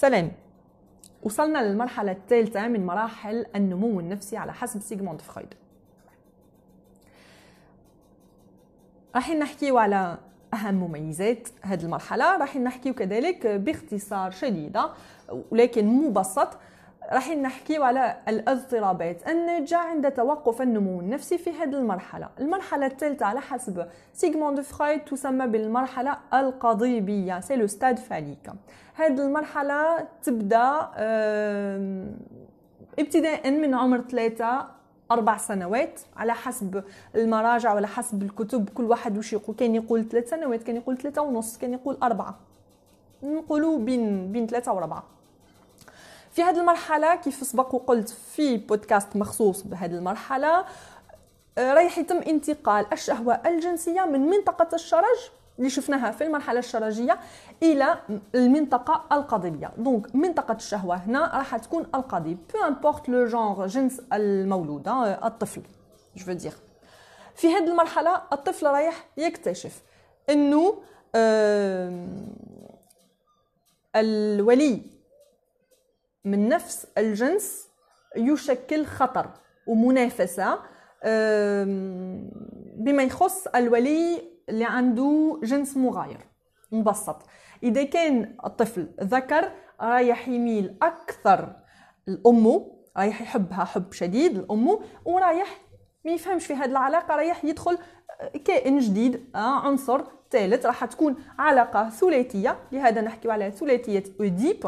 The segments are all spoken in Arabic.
سلام وصلنا للمرحلة الثالثة من مراحل النمو النفسي على حسب سيغموند فرويد راح نحكيو على أهم مميزات هذه المرحلة راح نحكيو كذلك باختصار شديدة ولكن مبسط راح نحكيو على الاضطرابات الناتجة عند توقف النمو النفسي في هذه المرحلة المرحلة الثالثة على حسب سيغموند فرويد تسمى بالمرحلة القضيبية سي لو ستاد فاليك هذه المرحلة تبدأ ابتداء من عمر ثلاثة أربع سنوات على حسب المراجع وعلى حسب الكتب كل واحد وش يقول كان يقول ثلاث سنوات كان يقول ثلاثة ونص كان يقول أربعة نقولوا بين بين ثلاثة وأربعة في هذه المرحله كيف سبق وقلت في بودكاست مخصوص بهذه المرحله آه، رايح يتم انتقال الشهوه الجنسيه من منطقه الشرج اللي شفناها في المرحله الشرجيه الى المنطقه القضيبيه دونك منطقه الشهوه هنا راح تكون القضيب بو امبورت لو جونغ جنس المولود آه، الطفل جو دير في هذه المرحله الطفل رايح يكتشف انه الولي من نفس الجنس يشكل خطر ومنافسة بما يخص الولي اللي عنده جنس مغاير مبسط إذا كان الطفل ذكر رايح يميل أكثر لأمه رايح يحبها حب شديد لأمه ورايح ما يفهمش في هذه العلاقة رايح يدخل كائن جديد آه، عنصر ثالث راح تكون علاقة ثلاثية لهذا نحكي على ثلاثية أوديب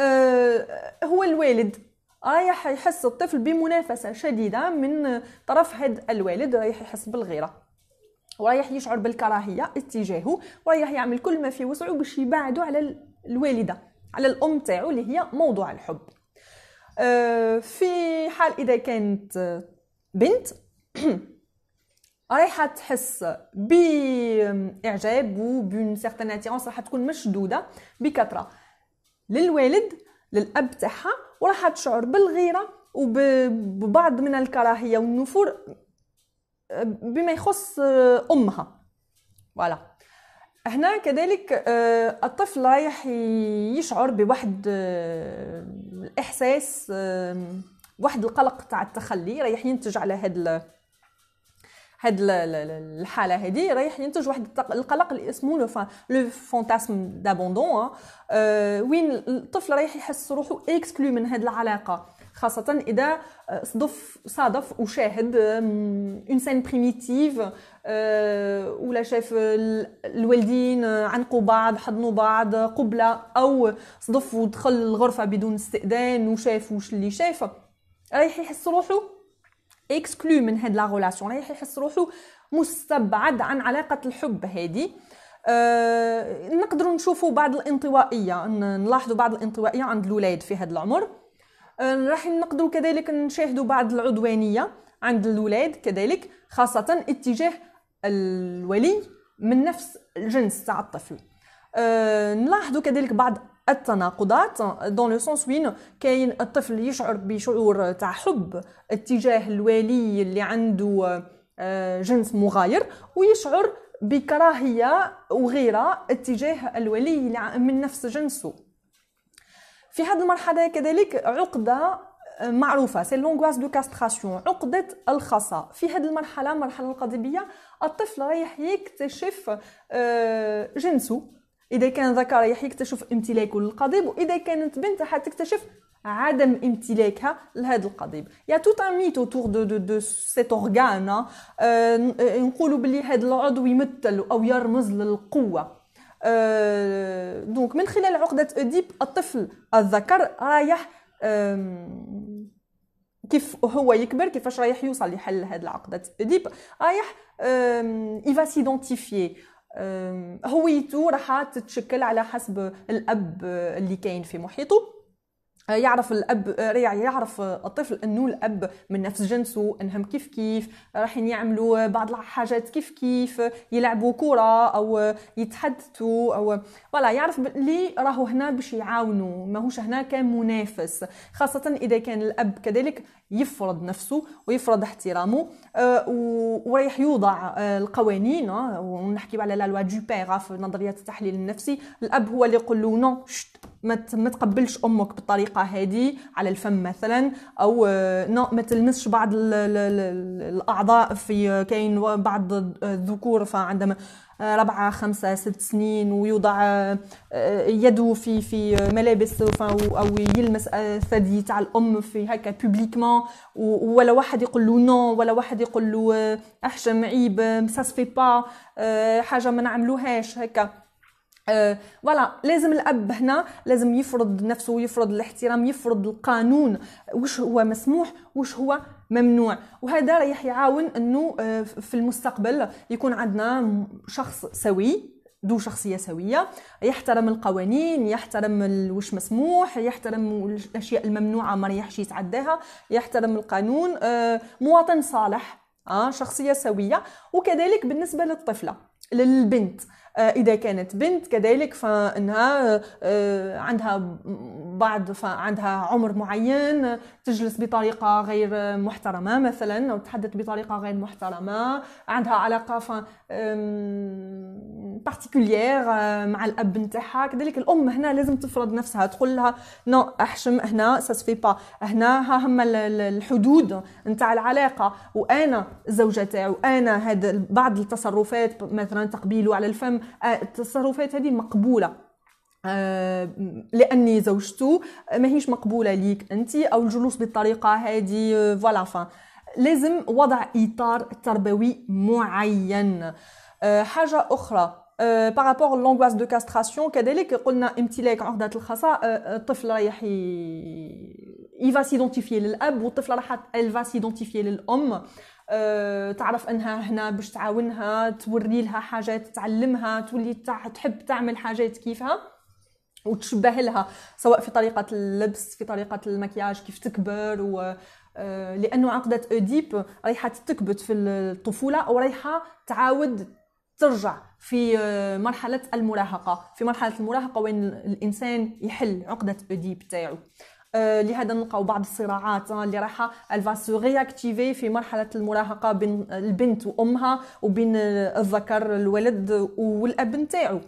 آه، هو الوالد آه، رايح يحس الطفل بمنافسه شديده من طرف هذا الوالد رايح يحس بالغيره ورايح يشعر بالكراهيه اتجاهه ورايح يعمل كل ما في وسعه باش يبعده على الوالده على الام تاعو اللي هي موضوع الحب آه، في حال اذا كانت بنت رايحه تحس باعجاب وبون سيغتان اتيرونس راح تكون مشدوده بكثره للوالد للاب تاعها وراح تشعر بالغيره وببعض من الكراهيه والنفور بما يخص امها فوالا هنا كذلك آه، الطفل رايح يشعر بواحد آه، الاحساس واحد القلق تاع التخلي رايح ينتج على هذا هاد الحاله هذه رايح ينتج واحد القلق اللي اسمه لو لو فونتاسم دابوندون وين الطفل رايح يحس روحو اكسكلو من هاد العلاقه خاصة إذا آه، صدف صادف وشاهد اون سين بريميتيف ولا شاف الوالدين آه، عنقوا بعض حضنوا بعض قبلة أو صدف ودخل الغرفة بدون استئذان وشاف وش اللي شافه رايح يحس روحو اكسكلو من هاد لا ريلاسيون راه يعني يحس روحو مستبعد عن علاقه الحب هادي أه نقدروا نشوفوا بعض الانطوائيه نلاحظوا بعض الانطوائيه عند الولاد في هذا العمر أه راح نقدروا كذلك نشاهدوا بعض العدوانيه عند الولاد كذلك خاصه اتجاه الولي من نفس الجنس تاع الطفل أه نلاحظوا كذلك بعض التناقضات دون لو سونس وين كاين الطفل يشعر بشعور تاع حب اتجاه الولي اللي عنده آه، جنس مغاير ويشعر بكراهيه وغيره اتجاه الولي من نفس جنسه في هذه المرحله كذلك عقده آه، معروفة سي لونغواز دو كاستراسيون عقدة الخصا في هذه المرحلة المرحلة القضيبية الطفل رايح يكتشف آه، جنسه اذا كان ذكر يكتشف امتلاكه للقضيب واذا كانت بنت تكتشف عدم امتلاكها لهذا القضيب يا توت ان ميت اوتور دو دو دو سيت اورغان نقولوا بلي هذا العضو يمثل او يرمز للقوه دونك euh, من خلال عقدة أديب الطفل الذكر رايح كيف هو يكبر كيفاش رايح يوصل لحل هذه العقدة أديب رايح يفا سيدونتيفيي هويته راح تتشكل على حسب الاب اللي كاين في محيطه آه، يعرف الاب آه، يعني يعرف آه، الطفل انه الاب من نفس جنسه انهم كيف كيف رايحين يعملوا بعض الحاجات كيف كيف يلعبوا كره او يتحدثوا او ولا يعرف اللي راهو هنا باش يعاونوا ماهوش هنا كمنافس خاصه اذا كان الاب كذلك يفرض نفسه ويفرض احترامه ورايح يوضع القوانين ونحكي على لا لوا دو بيغ في نظريه التحليل النفسي الاب هو اللي يقول له نو شت ما تقبلش امك بالطريقه هذه على الفم مثلا او آه، نو ما تلمسش بعض الاعضاء في آه، كاين بعض الذكور فعندما آه، ربعة خمسة ست سنين ويوضع يده في في ملابس او يلمس ثدي تاع الام في هكا بوبليكمون ولا واحد يقول له نو ولا واحد يقول له احشم عيب ساس في با حاجه ما نعملوهاش هكا أه، فوالا أه لازم الاب هنا لازم يفرض نفسه ويفرض الاحترام يفرض القانون واش هو مسموح واش هو ممنوع وهذا رايح يعاون انه أه، في المستقبل يكون عندنا شخص سوي ذو شخصيه سويه يحترم القوانين يحترم واش مسموح يحترم الاشياء الممنوعه ما ريحش يتعداها يحترم القانون أه، مواطن صالح شخصيه سويه وكذلك بالنسبه للطفله للبنت آه، اذا كانت بنت كذلك فانها آه، عندها بعض عندها عمر معين تجلس بطريقه غير محترمه مثلا او تتحدث بطريقه غير محترمه عندها علاقه ف بارتيكولير آه، مع الاب نتاعها كذلك الام هنا لازم تفرض نفسها تقول لها نو احشم هنا سا سفي با هنا ها هما الحدود نتاع العلاقه وانا الزوجه وانا انا هاد بعض التصرفات مثلا تقبيله على الفم التصرفات هذه مقبوله آه لاني زوجته ماهيش مقبوله ليك انت او الجلوس بالطريقه هذه فوالا آه، فان لازم وضع اطار تربوي معين آه حاجه اخرى بارابور لونغواز دو كاستراسيون كذلك قلنا امتلاك عقده الخصاء آه، آه، الطفل رايح يفا سيدونتيفي للاب والطفله راح الفا سيدونتيفي للام آه، تعرف انها هنا باش تعاونها توري لها حاجات تعلمها تولي تحب تعمل حاجات كيفها وتشبه لها سواء في طريقة اللبس في طريقة المكياج كيف تكبر و آه، لأنه عقدة أوديب رايحة تكبت في الطفولة أو رايحة تعاود ترجع في آه، مرحلة المراهقة في مرحلة المراهقة وين الإنسان يحل عقدة أوديب تاعو آه، لهذا نلقاو بعض الصراعات آه، اللي رايحه الفا سو رياكتيفي في مرحله المراهقه بين البنت وامها وبين آه، الذكر الولد والاب نتاعو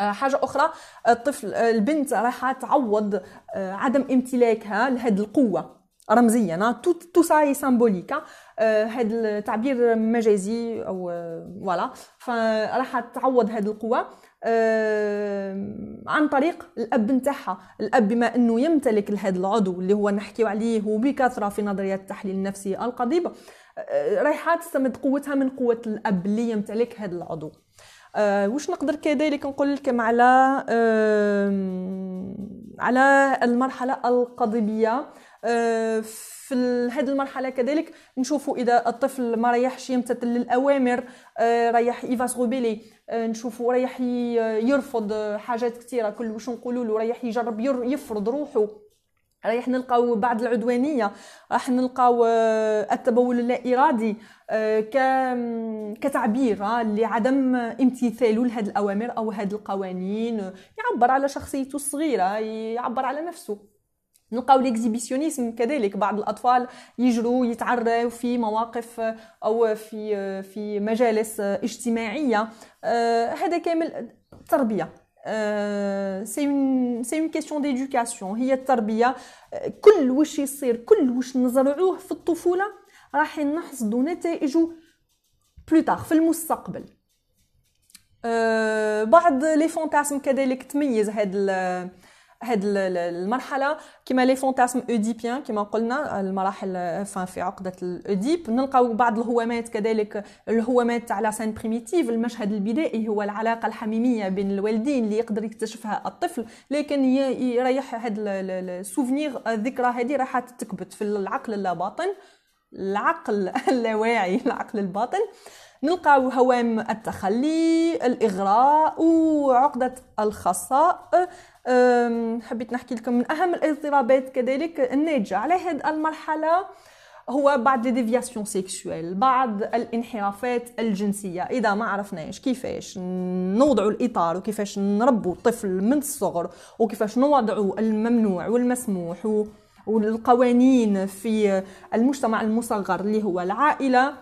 حاجه اخرى الطفل البنت راح تعوض عدم امتلاكها لهاد القوه رمزيا تو تو سامبوليكا هاد التعبير مجازي او فوالا فراح تعوض هاد القوه عن طريق الاب نتاعها الاب بما انه يمتلك هذا العضو اللي هو نحكيو عليه وبكثره في نظريات التحليل النفسي القضيبه آه، رايحه تستمد قوتها من قوه الاب اللي يمتلك هذا العضو أه واش نقدر كذلك نقول لكم على أه على المرحله القضيبيه في هذه المرحله كذلك نشوفوا اذا الطفل ما ريحش يمتثل للاوامر آه، ريح يفاس آه، غوبيلي نشوفوا ريح يرفض حاجات كثيره كل واش نقولوا له ريح يجرب يفرض روحه رايح نلقاو بعض العدوانيه راح نلقاو آه، التبول اللا ارادي كتعبير لعدم امتثاله لهذه الاوامر او هذه القوانين يعبر على شخصيته الصغيره يعبر على نفسه نلقاو ليكزيبيسيونيزم كذلك بعض الاطفال يجروا يتعروا في مواقف آه، او في آه، في مجالس آه، اجتماعيه هذا كامل تربيه سي اون سي اون كيسيون ديدوكاسيون هي التربيه كل وش يصير كل وش نزرعوه في الطفوله راح نحصدوا نتائجه بلوتار في المستقبل بعض لي فونتاسم كذلك تميز هذا هاد المرحله كما لي فونتاسم اوديبيان كما قلنا المراحل آه، في عقده الاوديب نلقاو بعض الهوامات كذلك الهوامات تاع لا سين بريميتيف المشهد البدائي هو العلاقه الحميميه بين الوالدين اللي يقدر يكتشفها الطفل لكن يريح هاد السوفنيغ الذكرى هذه راح تكبت في العقل اللاباطن العقل اللاواعي العقل الباطن نلقاو هوام التخلي الإغراء وعقدة الخصاء حبيت نحكي لكم من أهم الاضطرابات كذلك الناتجة على هذه المرحلة هو بعض ديفياسيون سيكسويل بعض الانحرافات الجنسيه اذا ما عرفناش كيفاش نوضع الاطار وكيفاش نربو الطفل من الصغر وكيفاش نوضع الممنوع والمسموح والقوانين في المجتمع المصغر اللي هو العائله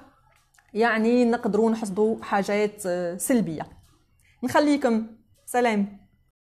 يعني نقدروا نحصدوا حاجات آه، سلبيه نخليكم سلام